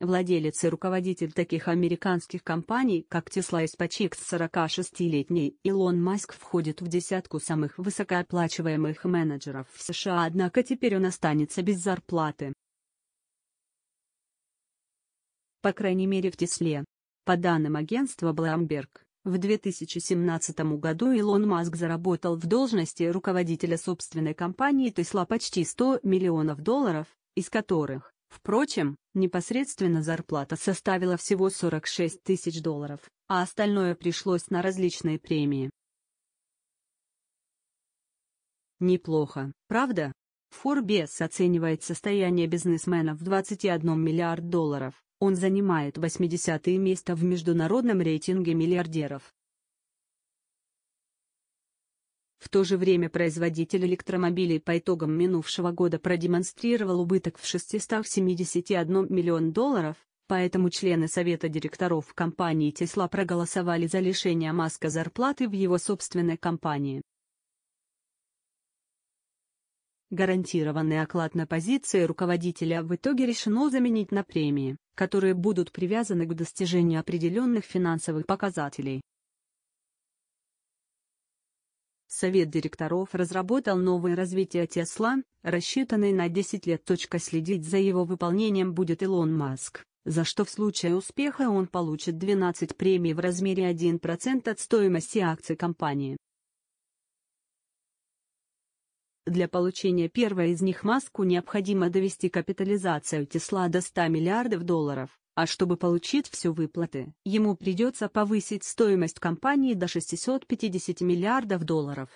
Владелец и руководитель таких американских компаний, как Tesla и SpaceX 46-летний Илон Маск входит в десятку самых высокооплачиваемых менеджеров в США, однако теперь он останется без зарплаты. По крайней мере в Тесле. По данным агентства Bloomberg, в 2017 году Илон Маск заработал в должности руководителя собственной компании Tesla почти 100 миллионов долларов, из которых Впрочем, непосредственно зарплата составила всего 46 тысяч долларов, а остальное пришлось на различные премии. Неплохо, правда? Forbes оценивает состояние бизнесмена в 21 миллиард долларов. Он занимает 80 место в международном рейтинге миллиардеров. В то же время производитель электромобилей по итогам минувшего года продемонстрировал убыток в 671 миллион долларов, поэтому члены совета директоров компании Tesla проголосовали за лишение Маска зарплаты в его собственной компании. Гарантированный оклад на позиции руководителя в итоге решено заменить на премии, которые будут привязаны к достижению определенных финансовых показателей. Совет директоров разработал новое развитие Тесла, рассчитанное на 10 лет. Следить за его выполнением будет Илон Маск, за что в случае успеха он получит 12 премий в размере 1% от стоимости акций компании. Для получения первой из них Маску необходимо довести капитализацию Тесла до 100 миллиардов долларов. А чтобы получить все выплаты, ему придется повысить стоимость компании до 650 миллиардов долларов.